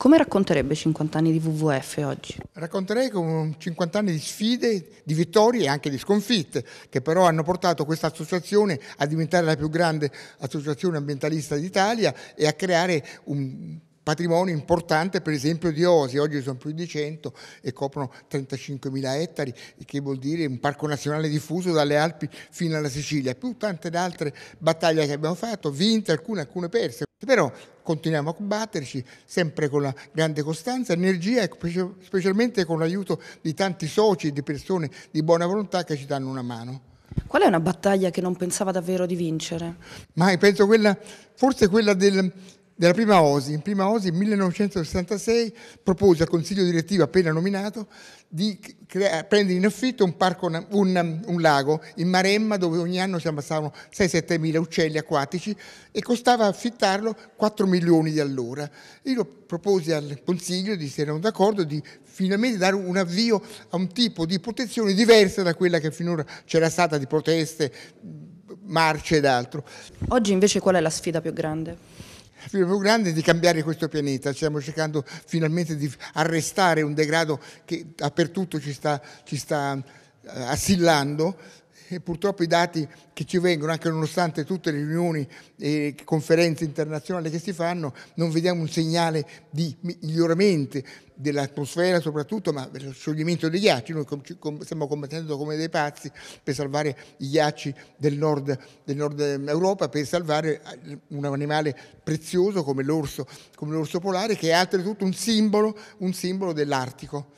Come racconterebbe 50 anni di WWF oggi? Racconterei con 50 anni di sfide, di vittorie e anche di sconfitte, che però hanno portato questa associazione a diventare la più grande associazione ambientalista d'Italia e a creare un patrimonio importante per esempio di Osi, oggi sono più di 100 e coprono 35.000 ettari, che vuol dire un parco nazionale diffuso dalle Alpi fino alla Sicilia, più tante altre battaglie che abbiamo fatto, vinte alcune, alcune perse. Però continuiamo a batterci sempre con la grande costanza, energia e specialmente con l'aiuto di tanti soci e di persone di buona volontà che ci danno una mano. Qual è una battaglia che non pensava davvero di vincere? Mai, penso quella, forse quella del, della prima OSI. In prima OSI, nel 1966, propose al Consiglio direttivo appena nominato di crea- prendere in affitto un, parco, un, un, un, lago in Maremma dove ogni anno si ammassavano 6-7 mila uccelli acquatici e costava affittarlo 4 milioni di allora. Io lo proposi al Consiglio, di se erano d'accordo, di finalmente dare un avvio a un tipo di protezione diversa da quella che finora c'era stata di proteste, marce ed altro. Oggi invece qual è la sfida più grande? Il più grande è di cambiare questo pianeta, stiamo cercando finalmente di arrestare un degrado che dappertutto ci sta, ci sta eh, assillando e purtroppo i dati che ci vengono, anche nonostante tutte le riunioni e conferenze internazionali che si fanno, non vediamo un segnale di miglioramento dell'atmosfera soprattutto, ma del scioglimento dei ghiacci. Noi stiamo combattendo come dei pazzi per salvare i ghiacci del nord, del nord Europa, per salvare eh, un animale prezioso come l'orso, polare, che è altretutto un simbolo, un simbolo dell'Artico.